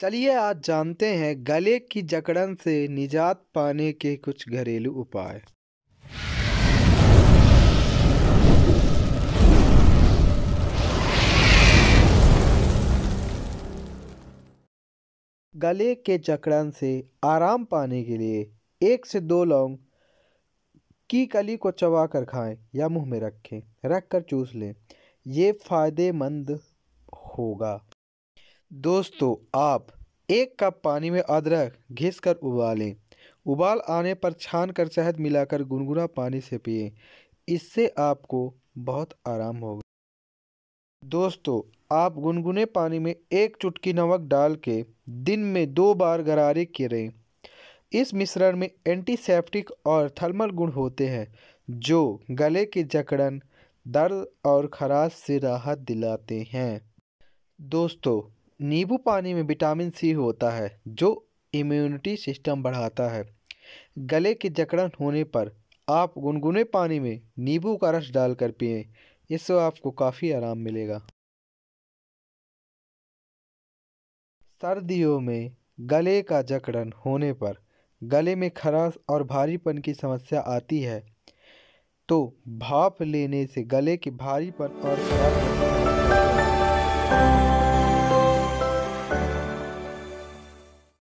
चलिए आज जानते हैं गले की जकड़न से निजात पाने के कुछ घरेलू उपाय गले के जकड़न से आराम पाने के लिए एक से दो लौंग की कली को चबा कर खाएं या मुंह में रखें रख कर चूस लें ये फ़ायदेमंद होगा दोस्तों आप एक कप पानी में अदरक घिस कर उबालें उबाल आने पर छान कर शहद मिलाकर गुनगुना पानी से पिए इससे आपको बहुत आराम होगा दोस्तों आप गुनगुने पानी में एक चुटकी नमक डाल के दिन में दो बार गरारे करें इस मिश्रण में एंटीसेप्टिक और थर्मल गुण होते हैं जो गले के जकड़न दर्द और खराश से राहत दिलाते हैं दोस्तों नींबू पानी में विटामिन सी होता है जो इम्यूनिटी सिस्टम बढ़ाता है गले की जकड़न होने पर आप गुनगुने पानी में नींबू का रस डालकर पिएं इससे आपको काफ़ी आराम मिलेगा सर्दियों में गले का जकड़न होने पर गले में खराश और भारीपन की समस्या आती है तो भाप लेने से गले के भारीपन और खराश